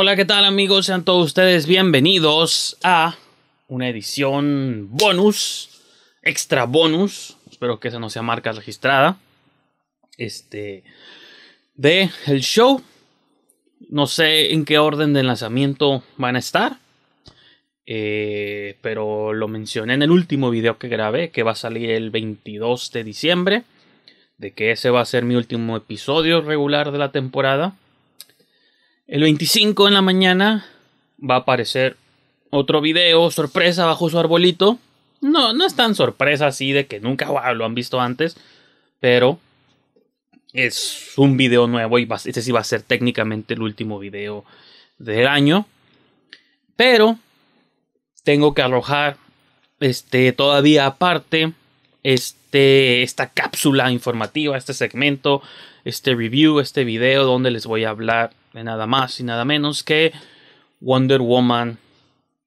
Hola, ¿qué tal amigos? Sean todos ustedes bienvenidos a una edición bonus, extra bonus, espero que esa no sea marca registrada, este, de el show. No sé en qué orden de lanzamiento van a estar, eh, pero lo mencioné en el último video que grabé, que va a salir el 22 de diciembre, de que ese va a ser mi último episodio regular de la temporada el 25 en la mañana va a aparecer otro video, sorpresa, bajo su arbolito. No, no es tan sorpresa así de que nunca lo han visto antes, pero es un video nuevo y este sí va a ser técnicamente el último video del año. Pero tengo que arrojar este todavía aparte este esta cápsula informativa, este segmento, este review, este video donde les voy a hablar nada más y nada menos que Wonder Woman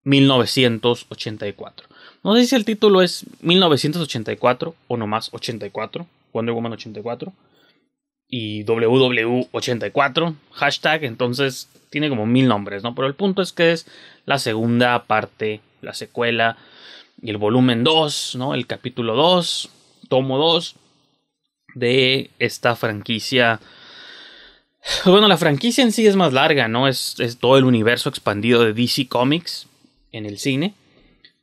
1984. No sé si el título es 1984 o nomás 84, Wonder Woman 84 y WW84 hashtag, entonces tiene como mil nombres, ¿no? Pero el punto es que es la segunda parte, la secuela y el volumen 2, ¿no? El capítulo 2, tomo 2 de esta franquicia Bueno, la franquicia en sí es más larga, ¿no? Es, todo el universo expandido de DC Comics en el cine,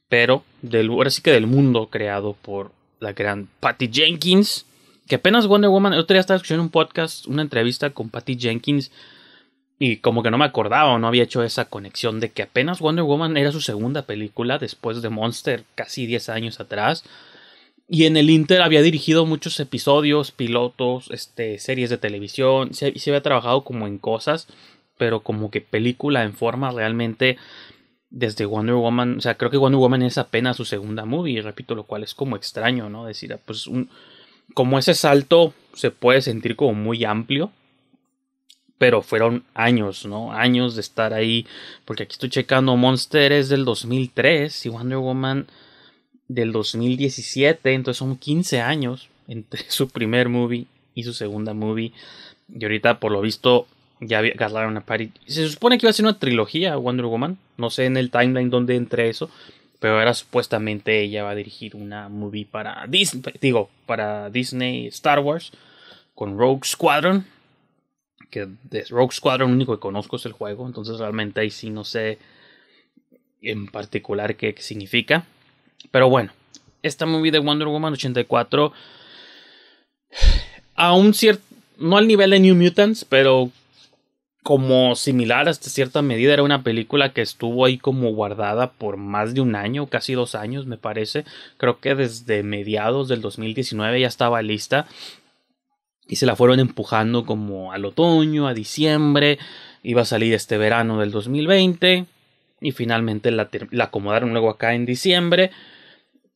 pero del, ahora sí que del mundo creado por la gran Patty Jenkins, que apenas Wonder Woman, Yo otro día estaba escuchando un podcast, una entrevista con Patty Jenkins, y como que no me acordaba o no había hecho esa conexión de que apenas Wonder Woman era su segunda película después de Monster casi 10 años atrás. Y en el Inter había dirigido muchos episodios, pilotos, este, series de televisión. Se, se había trabajado como en cosas, pero como que película en forma realmente desde Wonder Woman. O sea, creo que Wonder Woman es apenas su segunda movie, repito, lo cual es como extraño, ¿no? Decir, ah, pues un, como ese salto se puede sentir como muy amplio. Pero fueron años, ¿no? Años de estar ahí. Porque aquí estoy checando. Monster es del 2003 y Wonder Woman del 2017, entonces son 15 años entre su primer movie y su segunda movie. Y ahorita, por lo visto, ya gastaron a Party. Se supone que iba a ser una trilogía Wonder Woman. No sé en el timeline dónde entre eso. Pero era supuestamente ella va a dirigir una movie para Disney. Digo, para Disney Star Wars. Con Rogue Squadron. Que de Rogue Squadron único que conozco es el juego. Entonces realmente ahí sí no sé en particular qué significa. Pero bueno, esta movie de Wonder Woman 84, a un cierto, no al nivel de New Mutants, pero como similar hasta cierta medida, era una película que estuvo ahí como guardada por más de un año, casi dos años me parece, creo que desde mediados del 2019 ya estaba lista y se la fueron empujando como al otoño, a diciembre, iba a salir este verano del 2020 y finalmente la, acomodaron luego acá en diciembre.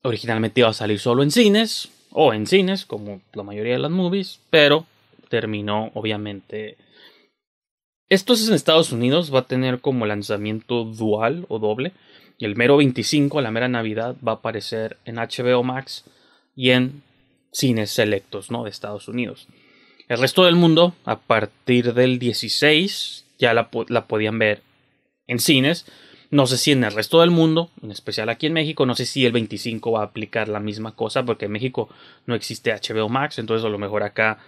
Originalmente iba a salir solo en cines, o en cines, como la mayoría de las movies, pero terminó obviamente... Esto es en Estados Unidos, va a tener como lanzamiento dual o doble. Y El mero 25, la mera Navidad, va a aparecer en HBO Max y en cines selectos ¿no? de Estados Unidos. El resto del mundo, a partir del 16, ya la podían ver en cines no sé si en el resto del mundo, en especial aquí en México, no sé si el 25 va a aplicar la misma cosa, porque en México no existe HBO Max, entonces a lo mejor acá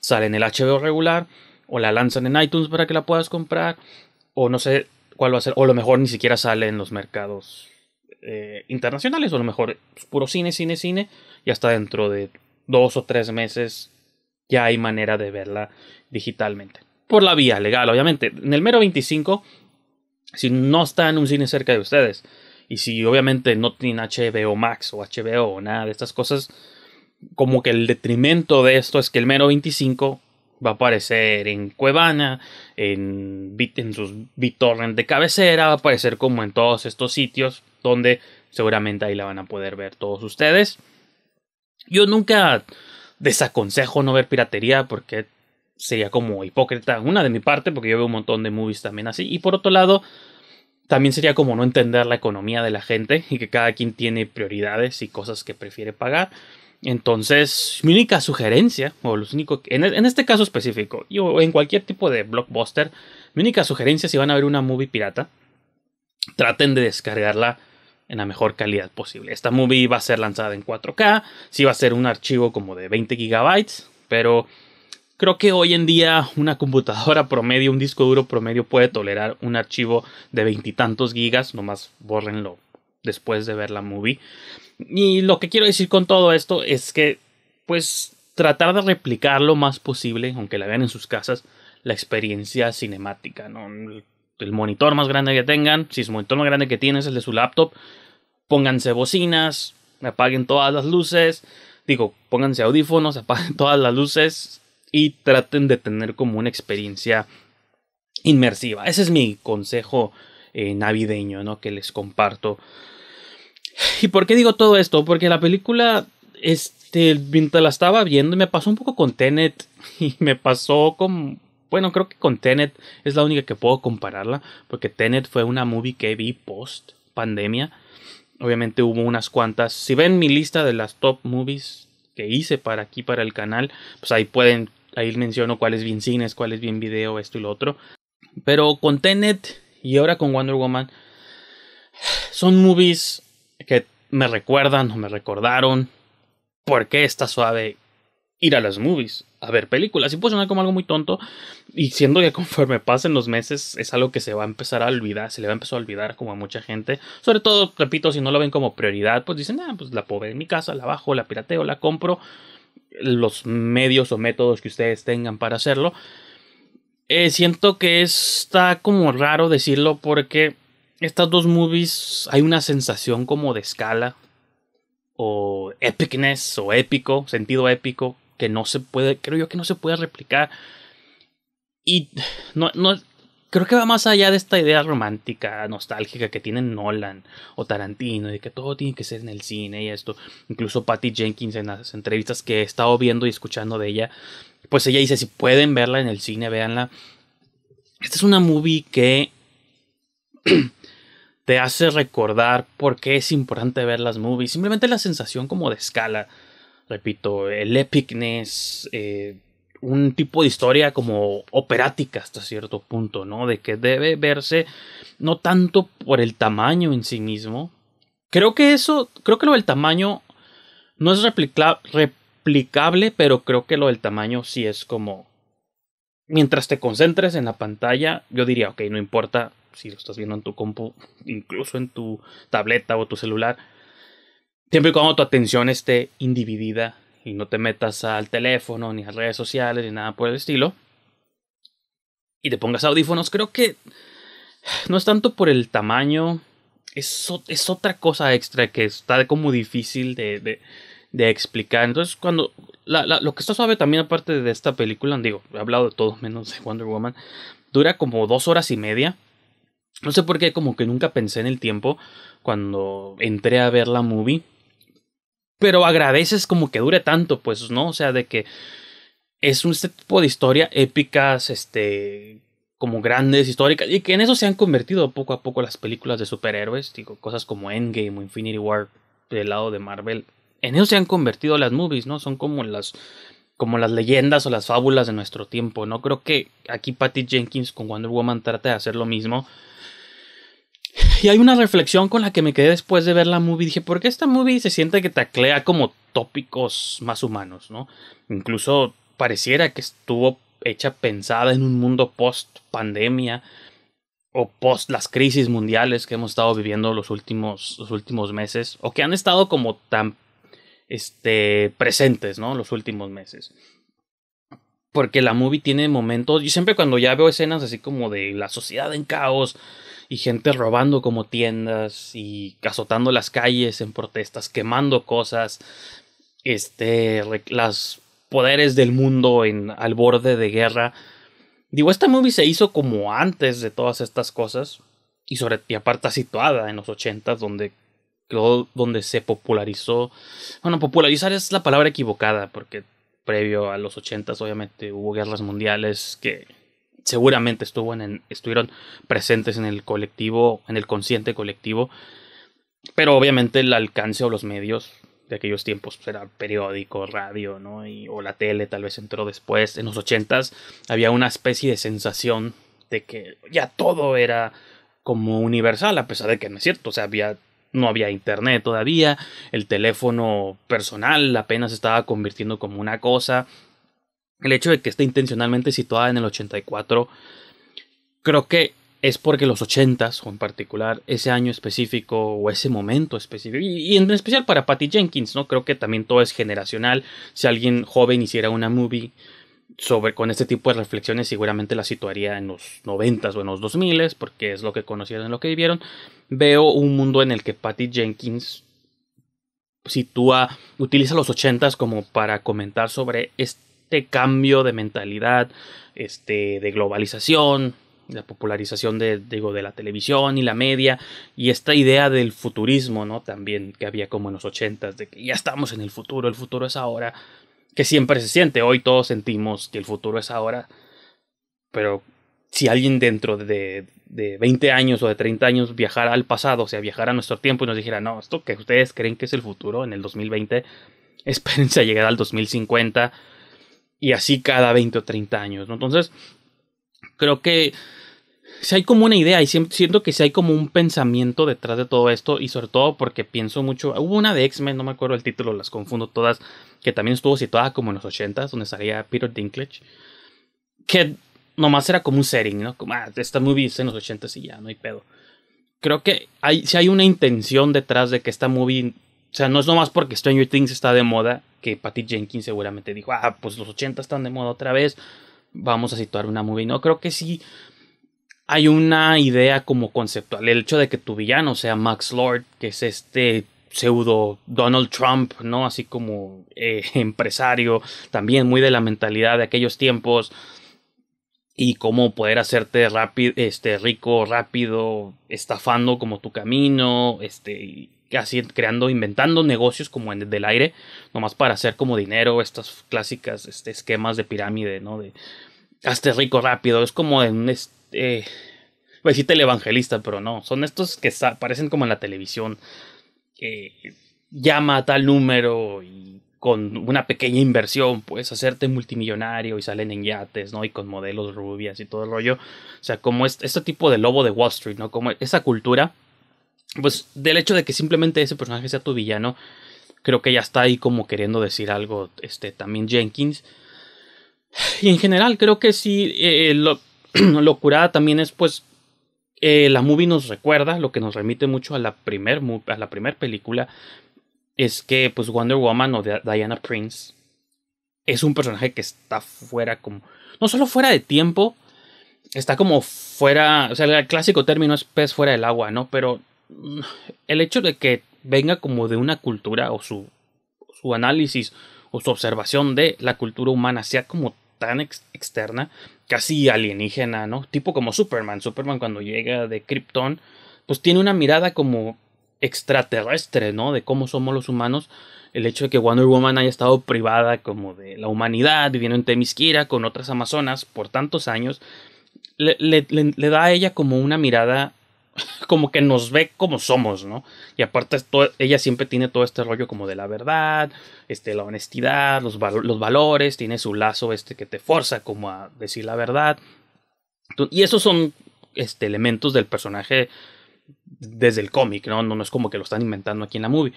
sale en el HBO regular, o la lanzan en iTunes para que la puedas comprar, o no sé cuál va a ser, o a lo mejor ni siquiera sale en los mercados eh, internacionales, o a lo mejor es puro cine, cine, cine, y hasta dentro de dos o tres meses ya hay manera de verla digitalmente. Por la vía legal, obviamente. En el mero 25 si no está en un cine cerca de ustedes y si obviamente no tienen HBO Max o HBO o nada de estas cosas, como que el detrimento de esto es que el mero 25 va a aparecer en Cuevana, en, en sus BitTorrent de cabecera, va a aparecer como en todos estos sitios donde seguramente ahí la van a poder ver todos ustedes. Yo nunca desaconsejo no ver piratería porque sería como hipócrita, una de mi parte, porque yo veo un montón de movies también así. Y por otro lado, también sería como no entender la economía de la gente y que cada quien tiene prioridades y cosas que prefiere pagar. Entonces, mi única sugerencia, o los único, en, este caso específico, y en cualquier tipo de blockbuster, mi única sugerencia si van a ver una movie pirata, traten de descargarla en la mejor calidad posible. Esta movie va a ser lanzada en 4K, Si va a ser un archivo como de 20 gigabytes, pero Creo que hoy en día una computadora promedio, un disco duro promedio puede tolerar un archivo de veintitantos gigas, nomás bórrenlo después de ver la movie. Y lo que quiero decir con todo esto es que, pues, tratar de replicar lo más posible, aunque la vean en sus casas, la experiencia cinemática, El monitor más grande que tengan, si es el monitor más grande que tienes, el de su laptop, pónganse bocinas, apaguen todas las luces, digo, pónganse audífonos, apaguen todas las luces, y traten de tener como una experiencia inmersiva. Ese es mi consejo eh, navideño, ¿no? Que les comparto. ¿Y por qué digo todo esto? Porque la película, este, mientras la estaba viendo, me pasó un poco con Tenet y me pasó con... Bueno, creo que con Tenet es la única que puedo compararla, porque Tenet fue una movie que vi post pandemia. Obviamente hubo unas cuantas. Si ven mi lista de las top movies que hice para aquí, para el canal, pues ahí pueden Ahí menciono cuál es bien cines, cuál es bien video, esto y lo otro. Pero con Tenet y ahora con Wonder Woman son movies que me recuerdan o me recordaron por qué está suave ir a las movies, a ver películas. Y puede sonar como algo muy tonto. Y siendo que conforme pasen los meses, es algo que se va a empezar a olvidar, se le va a empezar a olvidar como a mucha gente. Sobre todo, repito, si no lo ven como prioridad, pues dicen, ah, pues la pobre en mi casa, la bajo, la pirateo, la compro los medios o métodos que ustedes tengan para hacerlo. Eh, siento que está como raro decirlo porque estas dos movies hay una sensación como de escala o epicness o épico, sentido épico que no se puede, creo yo que no se puede replicar. Y no, no, creo que va más allá de esta idea romántica, nostálgica que tienen Nolan o Tarantino, de que todo tiene que ser en el cine y esto. Incluso Patty Jenkins en las entrevistas que he estado viendo y escuchando de ella, pues ella dice, si pueden verla en el cine, véanla. Esta es una movie que te hace recordar por qué es importante ver las movies. Simplemente la sensación como de escala. Repito, el epicness, eh, un tipo de historia como operática hasta cierto punto, ¿no? De que debe verse no tanto por el tamaño en sí mismo. Creo que eso, creo que lo del tamaño no es replicable, pero creo que lo del tamaño sí es como... Mientras te concentres en la pantalla, yo diría, ok, no importa si lo estás viendo en tu compu, incluso en tu tableta o tu celular, siempre y cuando tu atención esté individida y no te metas al teléfono, ni a redes sociales, ni nada por el estilo, y te pongas audífonos, creo que no es tanto por el tamaño, es, es otra cosa extra que está como difícil de, de, explicar. Entonces, cuando lo que está suave también, aparte de esta película, digo, he hablado de todo, menos de Wonder Woman, dura como dos horas y media. No sé por qué, como que nunca pensé en el tiempo cuando entré a ver la movie pero agradeces como que dure tanto, pues, ¿no? O sea, de que es un este tipo de historia épicas, este, como grandes, históricas, y que en eso se han convertido poco a poco las películas de superhéroes, digo, cosas como Endgame o Infinity War del lado de Marvel, en eso se han convertido las movies, ¿no? Son como las como las leyendas o las fábulas de nuestro tiempo, ¿no? Creo que aquí Patty Jenkins con Wonder Woman trata de hacer lo mismo, y hay una reflexión con la que me quedé después de ver la movie. Dije, ¿por qué esta movie se siente que taclea como tópicos más humanos, ¿no? Incluso pareciera que estuvo hecha pensada en un mundo post pandemia o post las crisis mundiales que hemos estado viviendo los últimos, los últimos meses o que han estado como tan este, presentes, ¿no? Los últimos meses. Porque la movie tiene momentos, y siempre cuando ya veo escenas así como de la sociedad en caos, y gente robando como tiendas y azotando las calles en protestas, quemando cosas, este, las poderes del mundo en, al borde de guerra. Digo, esta movie se hizo como antes de todas estas cosas y sobre y aparte situada en los ochentas donde donde se popularizó. Bueno, popularizar es la palabra equivocada porque previo a los ochentas obviamente hubo guerras mundiales que seguramente estuvieron presentes en el colectivo, en el consciente colectivo, pero obviamente el alcance o los medios de aquellos tiempos pues, era periódico, radio, ¿no? o la tele tal vez entró después. En los ochentas había una especie de sensación de que ya todo era como universal, a pesar de que no es cierto, o sea, había no había internet todavía, el teléfono personal apenas estaba convirtiendo como una cosa, el hecho de que esté intencionalmente situada en el 84, creo que es porque los 80s, o en particular ese año específico o ese momento específico, y, en especial para Patty Jenkins, ¿no? Creo que también todo es generacional. Si alguien joven hiciera una movie sobre, con este tipo de reflexiones, seguramente la situaría en los 90s o en los 2000s, porque es lo que conocieron, lo que vivieron. Veo un mundo en el que Patty Jenkins sitúa, utiliza los 80s como para comentar sobre este este cambio de mentalidad, este, de globalización, la popularización de, digo, de la televisión y la media, y esta idea del futurismo, ¿no? También que había como en los ochentas, de que ya estamos en el futuro, el futuro es ahora, que siempre se siente, hoy todos sentimos que el futuro es ahora, pero si alguien dentro de, de 20 años o de 30 años viajara al pasado, o sea, viajara a nuestro tiempo y nos dijera, no, esto que ustedes creen que es el futuro en el 2020, espérense a llegar al 2050 y así cada 20 o 30 años, ¿no? Entonces, creo que si hay como una idea y siento que si hay como un pensamiento detrás de todo esto y sobre todo porque pienso mucho, hubo una de X-Men, no me acuerdo el título, las confundo todas, que también estuvo situada como en los 80s, donde salía Peter Dinklage, que nomás era como un setting, ¿no? Como, ah, esta movie es en los 80s y ya, no hay pedo. Creo que hay, si hay una intención detrás de que esta movie o sea, no es nomás porque Stranger Things está de moda, que Patty Jenkins seguramente dijo, ah, pues los 80 están de moda otra vez, vamos a situar una movie. No, creo que sí hay una idea como conceptual. El hecho de que tu villano sea Max Lord, que es este pseudo Donald Trump, ¿no? Así como eh, empresario, también muy de la mentalidad de aquellos tiempos. Y cómo poder hacerte rápido, este, rico rápido, estafando como tu camino, este, así creando, inventando negocios como en del aire, nomás para hacer como dinero, estas clásicas este, esquemas de pirámide, ¿no? De hazte rico rápido, es como en este... Eh, evangelista pero no, son estos que aparecen como en la televisión, que llama a tal número y con una pequeña inversión puedes hacerte multimillonario y salen en yates, ¿no? Y con modelos rubias y todo el rollo. O sea, como este, este tipo de lobo de Wall Street, ¿no? Como esa cultura pues del hecho de que simplemente ese personaje sea tu villano, creo que ya está ahí como queriendo decir algo, este, también Jenkins. Y en general, creo que sí, eh, lo, curada también es pues eh, la movie nos recuerda, lo que nos remite mucho a la primer, primer película, es que pues Wonder Woman o Diana Prince es un personaje que está fuera como, no solo fuera de tiempo, está como fuera, o sea, el clásico término es pez fuera del agua, ¿no? Pero el hecho de que venga como de una cultura o su, su análisis o su observación de la cultura humana sea como tan externa, casi alienígena, ¿no? Tipo como Superman. Superman cuando llega de Krypton, pues tiene una mirada como extraterrestre, ¿no? De cómo somos los humanos. El hecho de que Wonder Woman haya estado privada como de la humanidad, viviendo en Temisquira con otras amazonas por tantos años, le, le da a ella como una mirada como que nos ve como somos, ¿no? Y aparte ella siempre tiene todo este rollo como de la verdad, este, la honestidad, los, valores, tiene su lazo este que te forza como a decir la verdad. y esos son este, elementos del personaje desde el cómic, ¿no? ¿no? es como que lo están inventando aquí en la movie.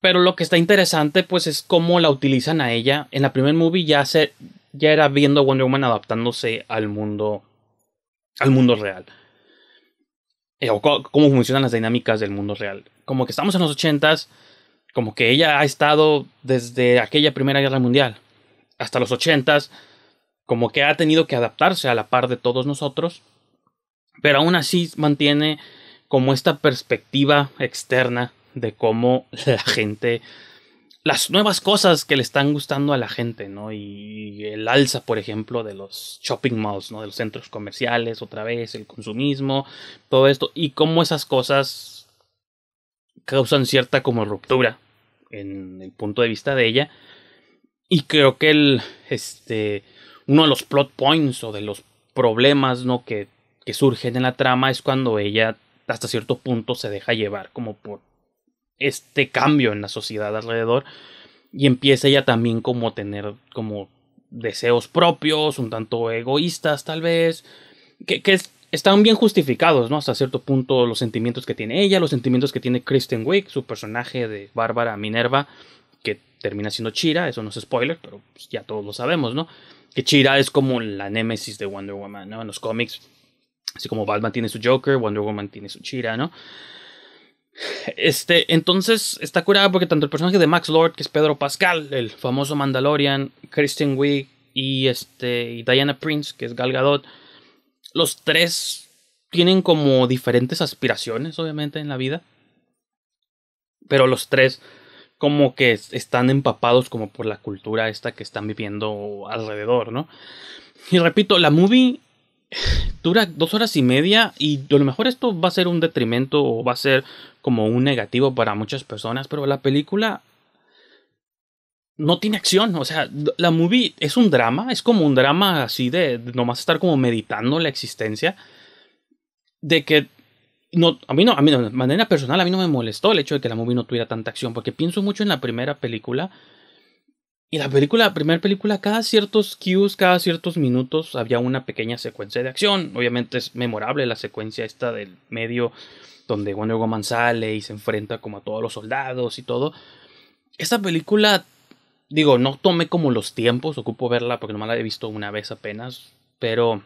Pero lo que está interesante, pues, es cómo la utilizan a ella. En la primer movie ya se. ya era viendo a Wonder Woman adaptándose al mundo. al mundo real. Eh, o cómo funcionan las dinámicas del mundo real. Como que estamos en los ochentas, como que ella ha estado desde aquella Primera Guerra Mundial hasta los ochentas, como que ha tenido que adaptarse a la par de todos nosotros, pero aún así mantiene como esta perspectiva externa de cómo la gente las nuevas cosas que le están gustando a la gente, ¿no? Y el alza, por ejemplo, de los shopping malls, ¿no? De los centros comerciales, otra vez, el consumismo, todo esto, y cómo esas cosas causan cierta como ruptura en el punto de vista de ella. Y creo que el, este, uno de los plot points o de los problemas, ¿no? Que, que surgen en la trama es cuando ella hasta cierto punto se deja llevar como por este cambio en la sociedad alrededor y empieza ella también como tener como deseos propios, un tanto egoístas tal vez, que, que están bien justificados, ¿no? Hasta cierto punto los sentimientos que tiene ella, los sentimientos que tiene Kristen Wiig, su personaje de Bárbara Minerva, que termina siendo Chira, eso no es spoiler, pero pues, ya todos lo sabemos, ¿no? Que Chira es como la némesis de Wonder Woman, ¿no? En los cómics, así como Batman tiene su Joker, Wonder Woman tiene su Chira, ¿no? Este, entonces está curada porque tanto el personaje de Max Lord, que es Pedro Pascal, el famoso Mandalorian, Kristen Wiig y este y Diana Prince, que es Gal Gadot, los tres tienen como diferentes aspiraciones, obviamente, en la vida. Pero los tres como que están empapados como por la cultura esta que están viviendo alrededor, ¿no? Y repito, la movie dura dos horas y media y a lo mejor esto va a ser un detrimento o va a ser como un negativo para muchas personas, pero la película no tiene acción, o sea, la movie es un drama, es como un drama así de, nomás estar como meditando la existencia, de que no, a mí no, a mí de manera personal a mí no me molestó el hecho de que la movie no tuviera tanta acción, porque pienso mucho en la primera película y la película, la primera película, cada ciertos cues, cada ciertos minutos había una pequeña secuencia de acción. Obviamente es memorable la secuencia esta del medio donde Wonder Woman sale y se enfrenta como a todos los soldados y todo. Esta película, digo, no tomé como los tiempos, ocupo verla porque nomás la he visto una vez apenas, pero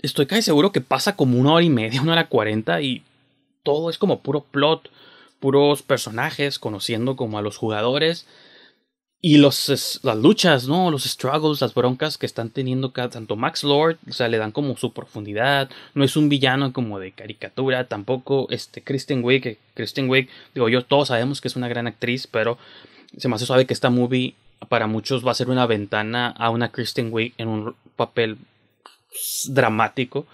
estoy casi seguro que pasa como una hora y media, una hora cuarenta y todo es como puro plot, puros personajes conociendo como a los jugadores y los, las luchas, ¿no? Los struggles, las broncas que están teniendo cada, tanto Max Lord, o sea, le dan como su profundidad, no es un villano como de caricatura, tampoco este Kristen Wiig, Kristen Wiig, digo yo, todos sabemos que es una gran actriz, pero se me hace suave que esta movie para muchos va a ser una ventana a una Kristen Wiig en un papel dramático. O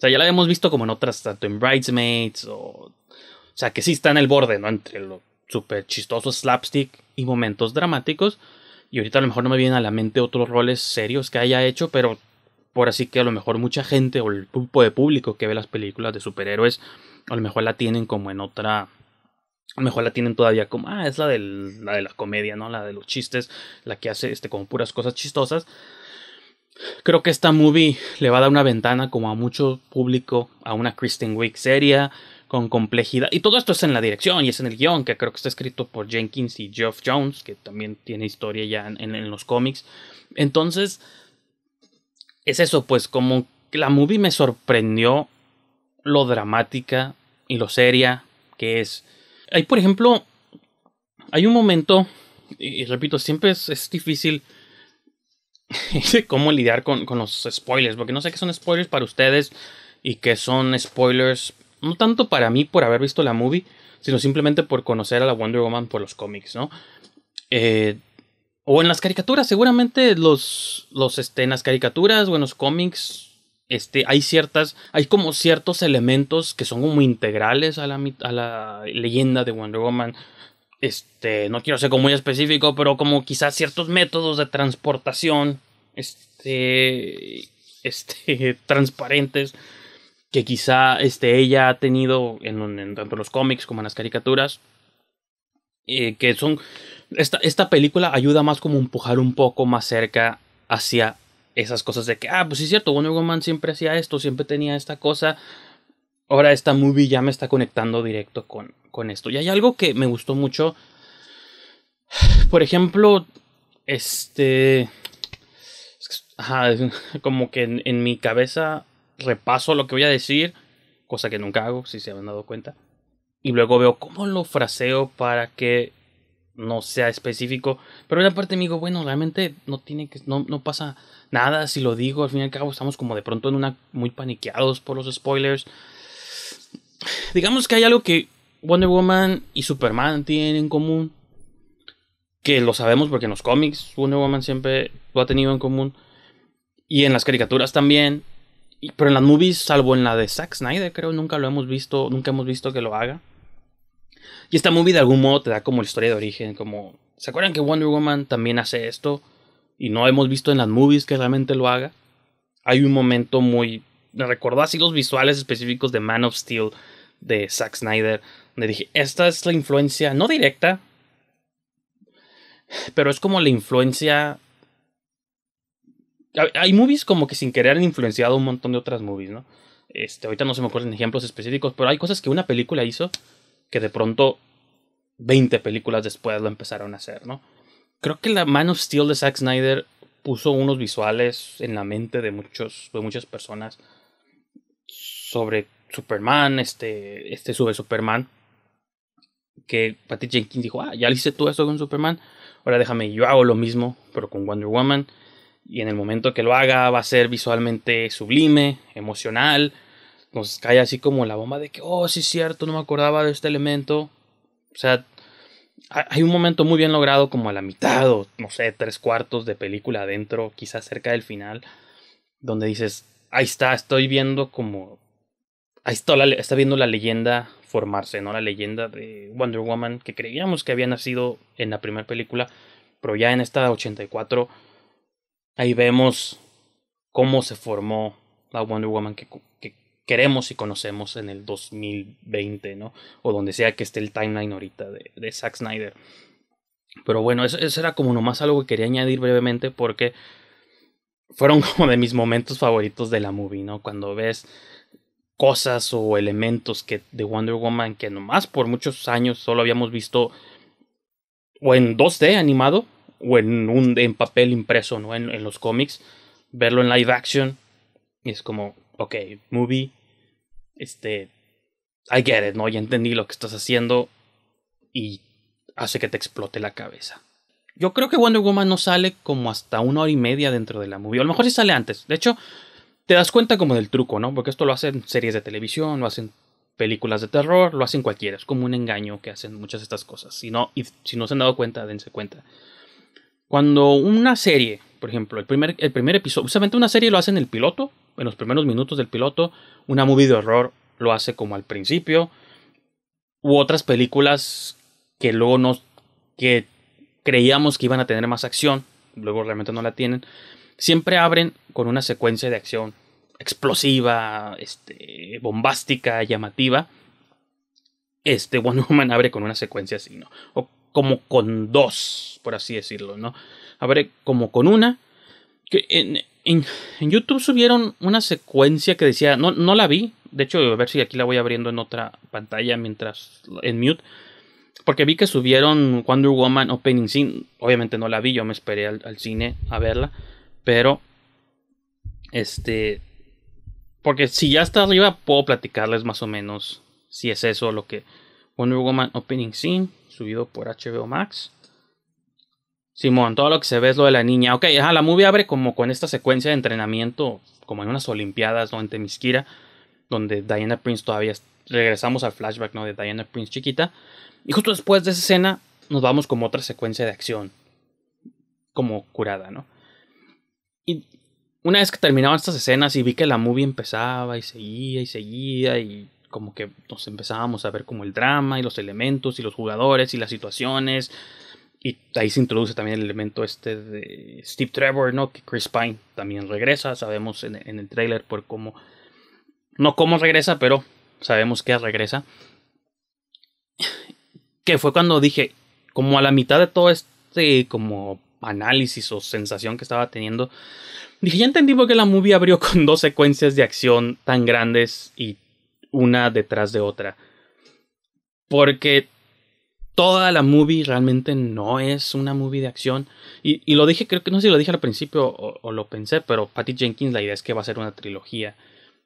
sea, ya la hemos visto como en otras, tanto en Bridesmaids o... O sea, que sí está en el borde, ¿no? Entre lo super chistoso slapstick y momentos dramáticos. Y ahorita a lo mejor no me vienen a la mente otros roles serios que haya hecho, pero por así que a lo mejor mucha gente o el grupo de público que ve las películas de superhéroes, a lo mejor la tienen como en otra. A lo mejor la tienen todavía como, ah, es la, la de la comedia, ¿no? La de los chistes, la que hace este, como puras cosas chistosas. Creo que esta movie le va a dar una ventana como a mucho público, a una Kristen Wiig seria, con complejidad. Y todo esto es en la dirección y es en el guión, que creo que está escrito por Jenkins y Geoff Jones, que también tiene historia ya en, los cómics. Entonces, es eso, pues como que la movie me sorprendió lo dramática y lo seria que es. Hay, por ejemplo, hay un momento, y repito, siempre es, es difícil cómo lidiar con, con, los spoilers, porque no sé qué son spoilers para ustedes y qué son spoilers no tanto para mí por haber visto la movie, sino simplemente por conocer a la Wonder Woman por los cómics, ¿no? Eh, o en las caricaturas, seguramente los, los este, en las caricaturas o en los cómics, este, hay ciertas, hay como ciertos elementos que son como integrales a la, a la leyenda de Wonder Woman. Este, no quiero ser como muy específico, pero como quizás ciertos métodos de transportación, este, este, transparentes que quizá este, ella ha tenido en, tanto los cómics como en las caricaturas. Eh, que son. Esta, película ayuda más como empujar un poco más cerca hacia esas cosas de que, ah, pues sí es cierto, Wonder Woman siempre hacía esto, siempre tenía esta cosa. Ahora esta movie ya me está conectando directo con, esto. Y hay algo que me gustó mucho. Por ejemplo, este. como que en mi cabeza repaso lo que voy a decir, cosa que nunca hago, si se han dado cuenta. Y luego veo cómo lo fraseo para que no sea específico. Pero en la parte me digo, bueno, realmente no tiene que, no, no pasa nada si lo digo. Al fin y al cabo estamos como de pronto en una muy paniqueados por los spoilers. Digamos que hay algo que Wonder Woman y Superman tienen en común. Que lo sabemos porque en los cómics Wonder Woman siempre lo ha tenido en común. Y en las caricaturas también pero en las movies, salvo en la de Zack Snyder, creo, nunca lo hemos visto, nunca hemos visto que lo haga. Y esta movie de algún modo te da como la historia de origen, como... ¿Se acuerdan que Wonder Woman también hace esto? Y no hemos visto en las movies que realmente lo haga. Hay un momento muy... Me recordó así los visuales específicos de Man of Steel de Zack Snyder, donde dije, esta es la influencia, no directa, pero es como la influencia hay movies como que sin querer han influenciado un montón de otras movies, ¿no? Este, ahorita no se me ocurren ejemplos específicos, pero hay cosas que una película hizo que de pronto 20 películas después lo empezaron a hacer, ¿no? Creo que la Man of Steel de Zack Snyder puso unos visuales en la mente de, muchos, de muchas personas sobre Superman, este, este sube Superman, que Patty Jenkins dijo, ah, ya hice tú eso con Superman, ahora déjame, yo hago lo mismo, pero con Wonder Woman, y en el momento que lo haga va a ser visualmente sublime, emocional. Nos cae así como la bomba de que, oh, sí es cierto, no me acordaba de este elemento. O sea, hay un momento muy bien logrado como a la mitad o, no sé, tres cuartos de película adentro, quizás cerca del final, donde dices, ahí está, estoy viendo como... Ahí está, está viendo la leyenda formarse, ¿no? La leyenda de Wonder Woman que creíamos que había nacido en la primera película, pero ya en esta 84 Ahí vemos cómo se formó la Wonder Woman que, queremos y conocemos en el 2020, ¿no? O donde sea que esté el timeline ahorita de, Zack Snyder. Pero bueno, eso, era como nomás algo que quería añadir brevemente porque fueron como de mis momentos favoritos de la movie, ¿no? Cuando ves cosas o elementos que de Wonder Woman que nomás por muchos años solo habíamos visto o en 2D animado o en, un, en papel impreso, ¿no? En, en los cómics, verlo en live action, y es como, ok, movie, este, I get it, ¿no? Ya entendí lo que estás haciendo y hace que te explote la cabeza. Yo creo que Wonder Woman no sale como hasta una hora y media dentro de la movie. A lo mejor sí sale antes. De hecho, te das cuenta como del truco, ¿no? Porque esto lo hacen series de televisión, lo hacen películas de terror, lo hacen cualquiera. Es como un engaño que hacen muchas de estas cosas. Si no, si no se han dado cuenta, dense cuenta. Cuando una serie, por ejemplo, el primer, el primer episodio, usualmente una serie lo hace en el piloto, en los primeros minutos del piloto, una movie de horror lo hace como al principio, u otras películas que luego nos, que creíamos que iban a tener más acción, luego realmente no la tienen, siempre abren con una secuencia de acción explosiva, este, bombástica, llamativa. Este One Woman abre con una secuencia así, ¿no? como con dos, por así decirlo, ¿no? ver, como con una. Que en, YouTube subieron una secuencia que decía, no, no la vi, de hecho, a ver si aquí la voy abriendo en otra pantalla mientras en mute. Porque vi que subieron Wonder Woman Opening Scene. Obviamente no la vi, yo me esperé al, al cine a verla. Pero, este. Porque si ya está arriba, puedo platicarles más o menos si es eso lo que. Wonder Woman Opening Scene subido por HBO Max. Simón, todo lo que se ve es lo de la niña. Ok, la movie abre como con esta secuencia de entrenamiento, como en unas Olimpiadas, ¿no? En Temiskira, donde Diana Prince todavía. Regresamos al flashback, ¿no? De Diana Prince chiquita. Y justo después de esa escena, nos vamos como otra secuencia de acción. Como curada, ¿no? Y una vez que terminaban estas escenas y vi que la movie empezaba y seguía y seguía y como que nos empezábamos a ver como el drama y los elementos y los jugadores y las situaciones. Y ahí se introduce también el elemento este de Steve Trevor, ¿no? Que Chris Pine también regresa, sabemos en, en el trailer por cómo... No cómo regresa, pero sabemos que regresa. Que fue cuando dije, como a la mitad de todo este como análisis o sensación que estaba teniendo, dije, ya entendí por la movie abrió con dos secuencias de acción tan grandes y una detrás de otra. Porque toda la movie realmente no es una movie de acción. Y, lo dije, creo que no sé si lo dije al principio o, lo pensé, pero Patty Jenkins la idea es que va a ser una trilogía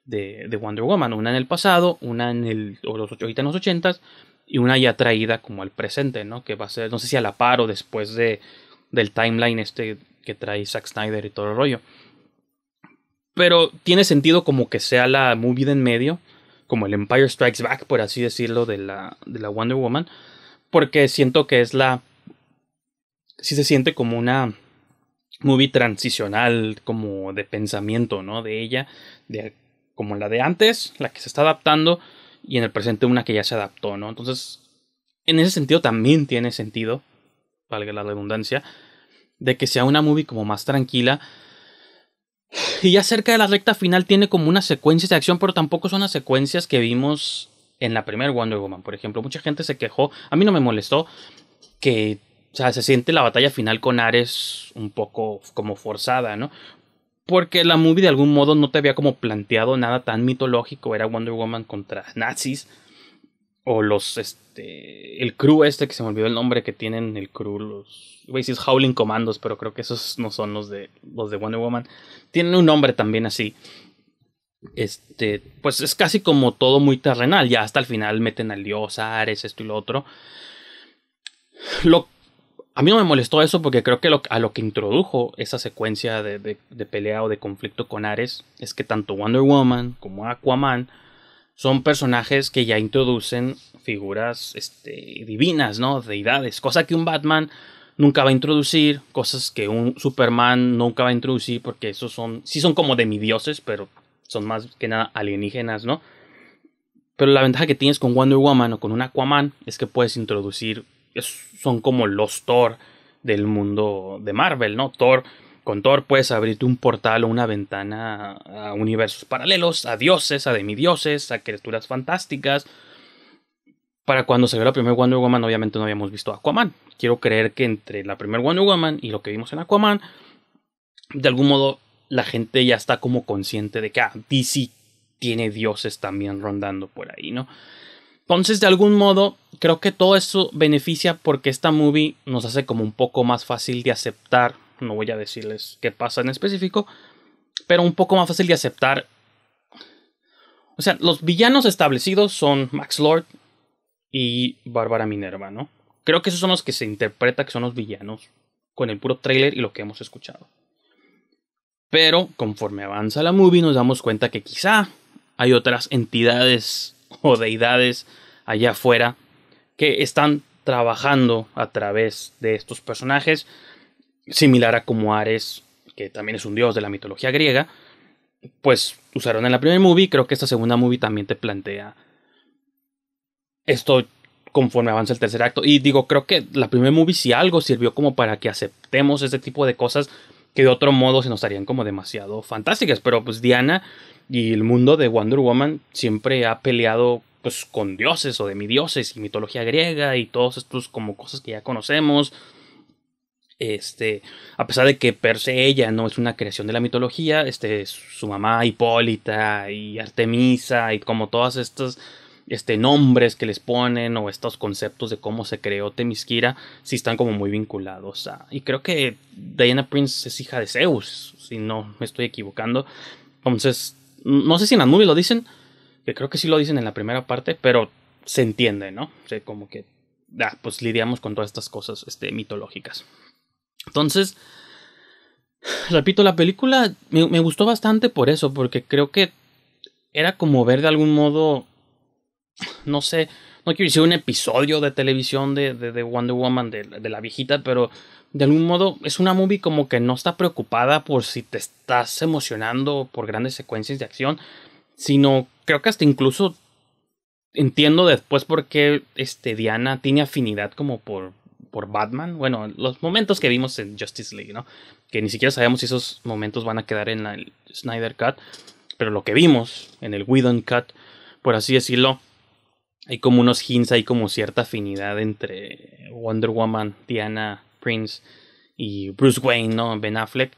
de, Wonder Woman. Una en el pasado, una en el, o los, ahorita en los ochentas, y una ya traída como al presente, ¿no? Que va a ser, no sé si a la par o después de, del timeline este que trae Zack Snyder y todo el rollo. Pero tiene sentido como que sea la movie de en medio como el Empire Strikes Back, por así decirlo, de la, Wonder Woman, porque siento que es la... sí se siente como una movie transicional, como de pensamiento, ¿no? De ella, de, como la de antes, la que se está adaptando, y en el presente una que ya se adaptó, ¿no? Entonces, en ese sentido también tiene sentido, valga la redundancia, de que sea una movie como más tranquila, y ya cerca de la recta final tiene como unas secuencias de acción, pero tampoco son las secuencias que vimos en la primera Wonder Woman. Por ejemplo, mucha gente se quejó, a mí no me molestó, que sea, se siente la batalla final con Ares un poco como forzada, ¿no? Porque la movie de algún modo no te había como planteado nada tan mitológico, era Wonder Woman contra nazis, o los este el crew este que se me olvidó el nombre que tienen el crew los güey es Howling Commandos pero creo que esos no son los de los de Wonder Woman tienen un nombre también así este pues es casi como todo muy terrenal ya hasta el final meten al dios Ares esto y lo otro lo a mí no me molestó eso porque creo que a lo que introdujo esa secuencia de, de, de pelea o de conflicto con Ares es que tanto Wonder Woman como Aquaman son personajes que ya introducen figuras este, divinas, ¿no? Deidades, cosa que un Batman nunca va a introducir, cosas que un Superman nunca va a introducir, porque esos son, sí son como dioses, pero son más que nada alienígenas, ¿no? Pero la ventaja que tienes con Wonder Woman o con un Aquaman es que puedes introducir, son como los Thor del mundo de Marvel, ¿no? Thor con Thor puedes abrirte un portal o una ventana a universos paralelos, a dioses, a demidioses, a criaturas fantásticas. Para cuando se salió la primera Wonder Woman, obviamente no habíamos visto Aquaman. Quiero creer que entre la primera Wonder Woman y lo que vimos en Aquaman, de algún modo la gente ya está como consciente de que ah, DC tiene dioses también rondando por ahí, ¿no? Entonces, de algún modo, creo que todo eso beneficia porque esta movie nos hace como un poco más fácil de aceptar no voy a decirles qué pasa en específico, pero un poco más fácil de aceptar. O sea, los villanos establecidos son Max Lord y Bárbara Minerva, ¿no? Creo que esos son los que se interpreta que son los villanos con el puro trailer y lo que hemos escuchado. Pero conforme avanza la movie nos damos cuenta que quizá hay otras entidades o deidades allá afuera que están trabajando a través de estos personajes similar a como Ares, que también es un dios de la mitología griega, pues usaron en la primera movie, creo que esta segunda movie también te plantea esto conforme avanza el tercer acto. Y digo, creo que la primera movie si algo sirvió como para que aceptemos este tipo de cosas que de otro modo se nos harían como demasiado fantásticas, pero pues Diana y el mundo de Wonder Woman siempre ha peleado pues con dioses o dioses y mitología griega y todos estos como cosas que ya conocemos. Este, a pesar de que per se ella no es una creación de la mitología, este, su mamá Hipólita y Artemisa y como todas estas este, nombres que les ponen o estos conceptos de cómo se creó Temisquira sí están como muy vinculados a... Y creo que Diana Prince es hija de Zeus, si no me estoy equivocando. Entonces, no sé si en las lo dicen, que creo que sí lo dicen en la primera parte, pero se entiende, ¿no? O sea, como que, ah, pues lidiamos con todas estas cosas este, mitológicas. Entonces, repito, la película me, gustó bastante por eso, porque creo que era como ver de algún modo, no sé, no quiero decir un episodio de televisión de, de, Wonder Woman, de, la viejita, pero de algún modo es una movie como que no está preocupada por si te estás emocionando por grandes secuencias de acción, sino creo que hasta incluso entiendo después por qué este, Diana tiene afinidad como por por Batman. Bueno, los momentos que vimos en Justice League, ¿no? Que ni siquiera sabemos si esos momentos van a quedar en el Snyder Cut. Pero lo que vimos en el Whedon Cut, por así decirlo, hay como unos hints, hay como cierta afinidad entre Wonder Woman, Diana, Prince y Bruce Wayne, ¿no? Ben Affleck.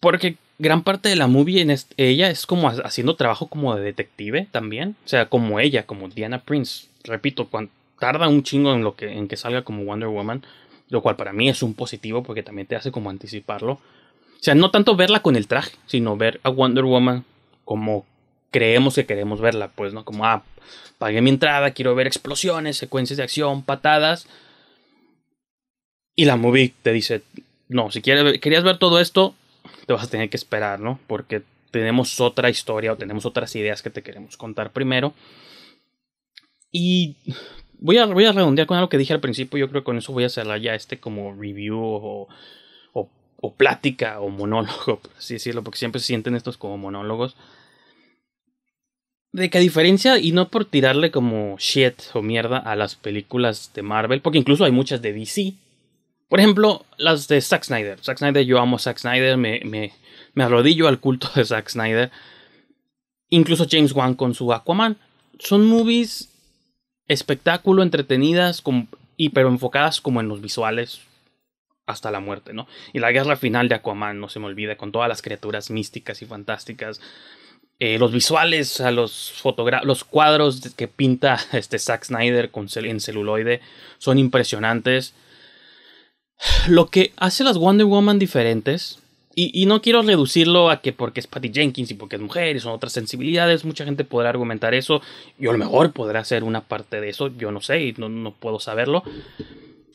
Porque gran parte de la movie en ella es como haciendo trabajo como de detective también. O sea, como ella, como Diana Prince. Repito, cuando, tarda un chingo en, lo que, en que salga como Wonder Woman, lo cual para mí es un positivo porque también te hace como anticiparlo. O sea, no tanto verla con el traje, sino ver a Wonder Woman como creemos que queremos verla, pues, ¿no? Como, ah, pagué mi entrada, quiero ver explosiones, secuencias de acción, patadas. Y la movie te dice, no, si quieres, querías ver todo esto, te vas a tener que esperar, ¿no? Porque tenemos otra historia o tenemos otras ideas que te queremos contar primero. Y voy a, voy redondear con algo que dije al principio. Yo creo que con eso voy a hacer ya este como review o, plática o monólogo, por así decirlo, porque siempre se sienten estos como monólogos. De qué a diferencia, y no por tirarle como shit o mierda a las películas de Marvel, porque incluso hay muchas de DC. Por ejemplo, las de Zack Snyder. Zack Snyder, yo amo a Zack Snyder, me arrodillo al culto de Zack Snyder. Incluso James Wan con su Aquaman. Son movies espectáculo, entretenidas y pero enfocadas como en los visuales hasta la muerte, ¿no? Y la guerra final de Aquaman, no se me olvida, con todas las criaturas místicas y fantásticas. Eh, los visuales, a los, los cuadros que pinta este Zack Snyder con en celuloide son impresionantes. Lo que hace las Wonder Woman diferentes y, no quiero reducirlo a que porque es Patty Jenkins y porque es mujer y son otras sensibilidades, mucha gente podrá argumentar eso. Y a lo mejor podrá ser una parte de eso, yo no sé y no, puedo saberlo.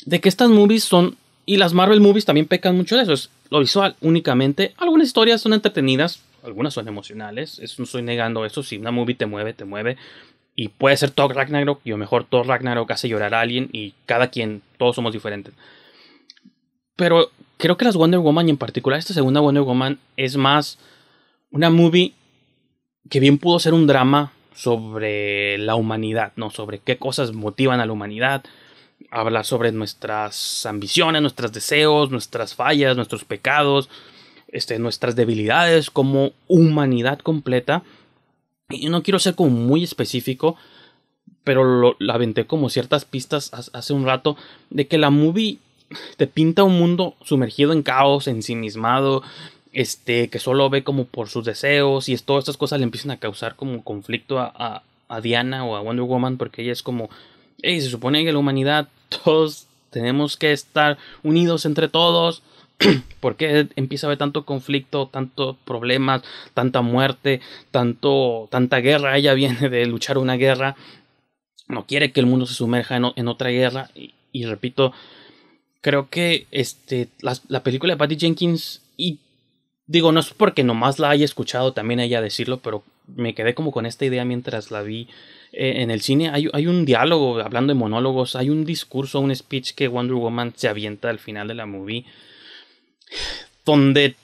De que estas movies son. Y las Marvel movies también pecan mucho de eso. Es lo visual únicamente. Algunas historias son entretenidas, algunas son emocionales. no estoy negando eso. Si una movie te mueve, te mueve. Y puede ser Thor Ragnarok, y a lo mejor Thor Ragnarok hace llorar a alguien y cada quien, todos somos diferentes. Pero creo que las Wonder Woman y en particular esta segunda Wonder Woman es más una movie que bien pudo ser un drama sobre la humanidad, ¿no? Sobre qué cosas motivan a la humanidad, hablar sobre nuestras ambiciones, nuestros deseos, nuestras fallas, nuestros pecados, este, nuestras debilidades como humanidad completa. Y no quiero ser como muy específico, pero la aventé como ciertas pistas hace un rato de que la movie te pinta un mundo sumergido en caos, ensimismado, este, que solo ve como por sus deseos y todas estas cosas le empiezan a causar como conflicto a, a, Diana o a Wonder Woman porque ella es como, hey, se supone que la humanidad todos tenemos que estar unidos entre todos. porque empieza a haber tanto conflicto, tantos problemas, tanta muerte, tanto, tanta guerra? Ella viene de luchar una guerra, no quiere que el mundo se sumerja en, en otra guerra y repito, creo que este, la, película de Patty Jenkins, y digo, no es porque nomás la haya escuchado también ella decirlo, pero me quedé como con esta idea mientras la vi eh, en el cine. Hay, hay, un diálogo, hablando de monólogos, hay un discurso, un speech que Wonder Woman se avienta al final de la movie, donde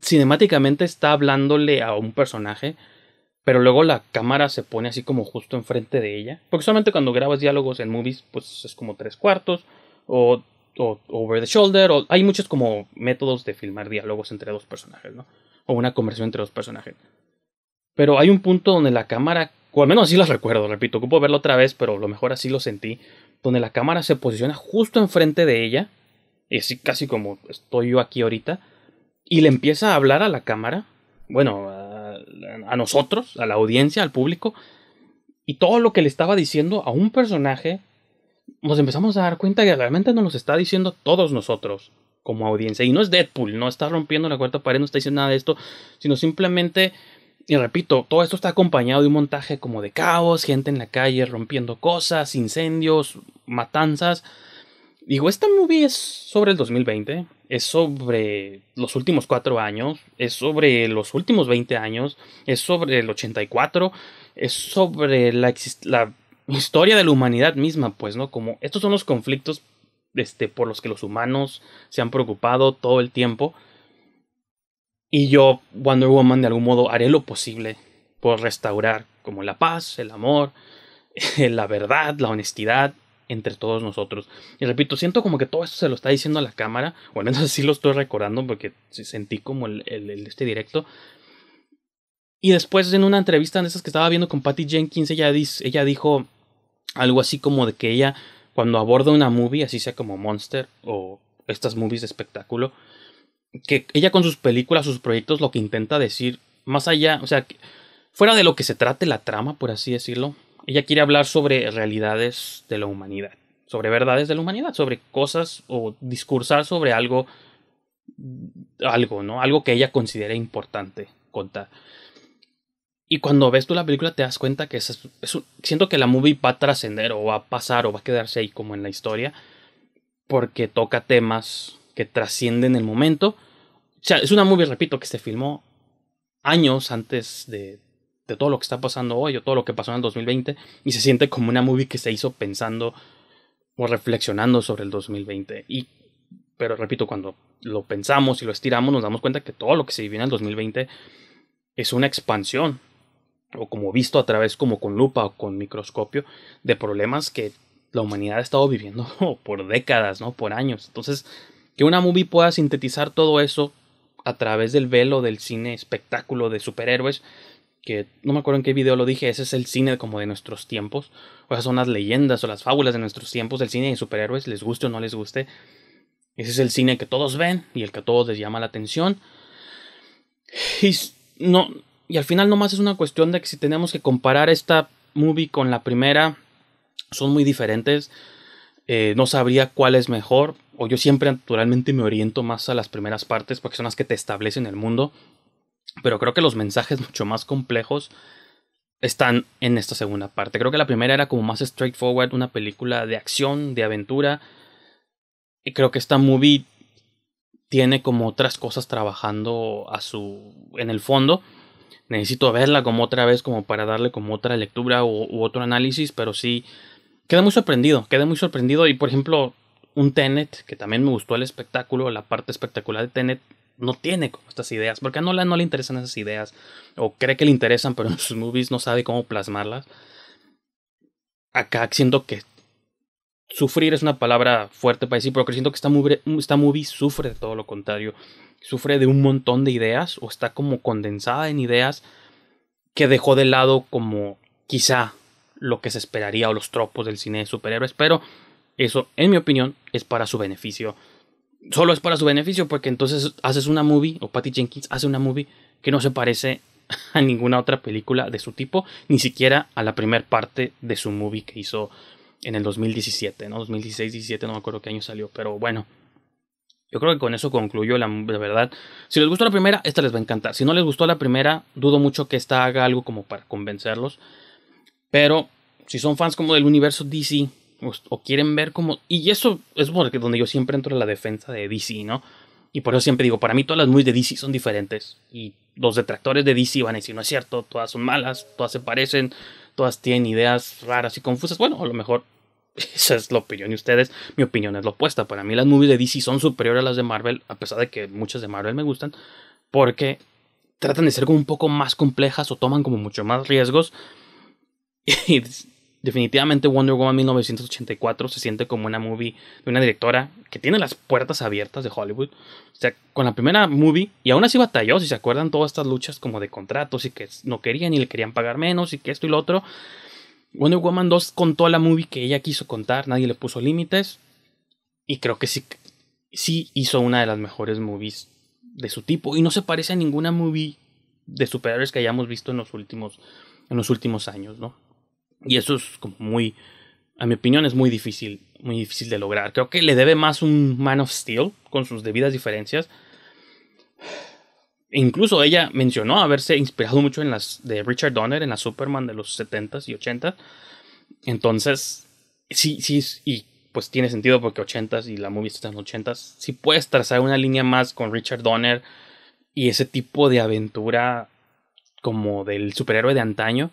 cinemáticamente está hablándole a un personaje. Pero luego la cámara se pone así como justo enfrente de ella. Porque solamente cuando grabas diálogos en movies, pues es como tres cuartos. O o over the shoulder, hay muchos como métodos de filmar diálogos entre dos personajes, ¿no? O una conversación entre dos personajes. Pero hay un punto donde la cámara, o al menos así lo recuerdo, repito, puedo verlo otra vez, pero lo mejor así lo sentí, donde la cámara se posiciona justo enfrente de ella, y así casi como estoy yo aquí ahorita, y le empieza a hablar a la cámara, bueno, a nosotros, a la audiencia, al público, y todo lo que le estaba diciendo a un personaje nos empezamos a dar cuenta que realmente nos lo está diciendo todos nosotros como audiencia. Y no es Deadpool, no está rompiendo la cuarta pared, no está diciendo nada de esto, sino simplemente, y repito, todo esto está acompañado de un montaje como de caos, gente en la calle rompiendo cosas, incendios, matanzas. Digo, esta movie es sobre el 2020, es sobre los últimos cuatro años, es sobre los últimos 20 años, es sobre el 84, es sobre la, la historia de la humanidad misma, pues, ¿no? Como estos son los conflictos este, por los que los humanos se han preocupado todo el tiempo. Y yo, Wonder Woman, de algún modo haré lo posible por restaurar como la paz, el amor, la verdad, la honestidad entre todos nosotros. Y repito, siento como que todo esto se lo está diciendo a la cámara. Bueno, entonces sí lo estoy recordando porque sentí como el, este directo. Y después en una entrevista en esas que estaba viendo con Patty Jenkins, ella, dice, ella dijo, algo así como de que ella cuando aborda una movie, así sea como Monster o estas movies de espectáculo, que ella con sus películas, sus proyectos, lo que intenta decir, más allá, o sea, fuera de lo que se trate la trama, por así decirlo, ella quiere hablar sobre realidades de la humanidad, sobre verdades de la humanidad, sobre cosas o discursar sobre algo, algo, ¿no? Algo que ella considera importante contar. Y cuando ves tú la película te das cuenta que es, es siento que la movie va a trascender o va a pasar o va a quedarse ahí como en la historia porque toca temas que trascienden el momento. O sea, es una movie, repito, que se filmó años antes de, de todo lo que está pasando hoy o todo lo que pasó en el 2020 y se siente como una movie que se hizo pensando o reflexionando sobre el 2020. Y, pero repito, cuando lo pensamos y lo estiramos nos damos cuenta que todo lo que se vivió en el 2020 es una expansión o como visto a través como con lupa o con microscopio de problemas que la humanidad ha estado viviendo por décadas, ¿no? Por años. Entonces, que una movie pueda sintetizar todo eso a través del velo del cine espectáculo de superhéroes, que no me acuerdo en qué video lo dije, ese es el cine como de nuestros tiempos, o sea, son las leyendas o las fábulas de nuestros tiempos, el cine de superhéroes, les guste o no les guste, ese es el cine que todos ven y el que a todos les llama la atención. Y no, y al final nomás es una cuestión de que si tenemos que comparar esta movie con la primera, son muy diferentes. Eh, no sabría cuál es mejor. O yo siempre naturalmente me oriento más a las primeras partes porque son las que te establecen el mundo. Pero creo que los mensajes mucho más complejos están en esta segunda parte. Creo que la primera era como más straightforward, una película de acción, de aventura. Y creo que esta movie tiene como otras cosas trabajando a su en el fondo necesito verla como otra vez, como para darle como otra lectura u, otro análisis, pero sí, quedé muy sorprendido, quedé muy sorprendido y por ejemplo, un Tenet, que también me gustó el espectáculo, la parte espectacular de Tenet, no tiene como estas ideas, porque a no le interesan esas ideas, o cree que le interesan, pero en sus movies no sabe cómo plasmarlas. Acá siento que sufrir es una palabra fuerte para decir, pero siento que esta movie, esta movie sufre de todo lo contrario. Sufre de un montón de ideas o está como condensada en ideas que dejó de lado como quizá lo que se esperaría o los tropos del cine de superhéroes, pero eso, en mi opinión, es para su beneficio. Solo es para su beneficio porque entonces haces una movie, o Patty Jenkins hace una movie que no se parece a ninguna otra película de su tipo, ni siquiera a la primera parte de su movie que hizo en el 2017, ¿no? 2016, 2017 no me acuerdo qué año salió, pero bueno. Yo creo que con eso concluyo, la, verdad. Si les gustó la primera, esta les va a encantar. Si no les gustó la primera, dudo mucho que esta haga algo como para convencerlos. Pero si son fans como del universo DC, o, pues, o quieren ver como... Y eso es porque donde yo siempre entro en la defensa de DC, ¿no? Y por eso siempre digo, para mí todas las movies de DC son diferentes. Y los detractores de DC van a decir, no es cierto, todas son malas, todas se parecen, todas tienen ideas raras y confusas. Bueno, a lo mejor esa es la opinión de ustedes. Mi opinión es la opuesta. Para mí las movies de DC son superiores a las de Marvel, a pesar de que muchas de Marvel me gustan, porque tratan de ser como un poco más complejas o toman como mucho más riesgos. Y definitivamente Wonder Woman 1984 se siente como una movie de una directora que tiene las puertas abiertas de Hollywood. O sea, con la primera movie, y aún así batalló, si se acuerdan, todas estas luchas como de contratos y que no querían y le querían pagar menos y que esto y lo otro. Wonder Woman 2 contó la movie que ella quiso contar, nadie le puso límites. Y creo que sí, sí hizo una de las mejores movies de su tipo. Y no se parece a ninguna movie de superhéroes que hayamos visto en los últimos, en los últimos años, ¿no? Y eso es como muy, a mi opinión, es muy difícil, muy difícil de lograr. Creo que le debe más un Man of Steel con sus debidas diferencias. incluso ella mencionó haberse inspirado mucho en las de Richard Donner, en la Superman de los 70s y 80s. Entonces, sí, sí, y pues tiene sentido porque 80s y la movie está en los 80s. Sí puedes trazar una línea más con Richard Donner y ese tipo de aventura como del superhéroe de antaño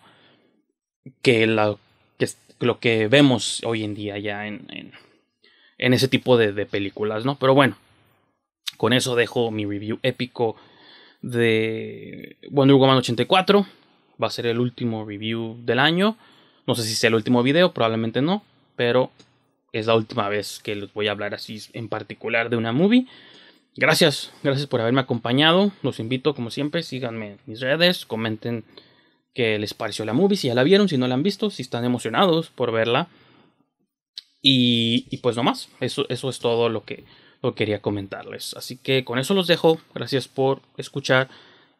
que, la, lo que vemos hoy en día ya en, en, ese tipo de, de, películas, ¿no? Pero bueno, con eso dejo mi review épico de Wonder Woman 84. Va a ser el último review del año. No sé si sea el último video, probablemente no, pero es la última vez que les voy a hablar así en particular de una movie. Gracias, gracias por haberme acompañado. Los invito, como siempre, síganme en mis redes, comenten que les pareció la movie, si ya la vieron, si no la han visto, si están emocionados por verla. Y, pues no más, eso, eso es todo lo que, lo que quería comentarles. Así que con eso los dejo, gracias por escuchar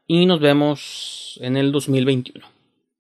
y nos vemos en el 2021.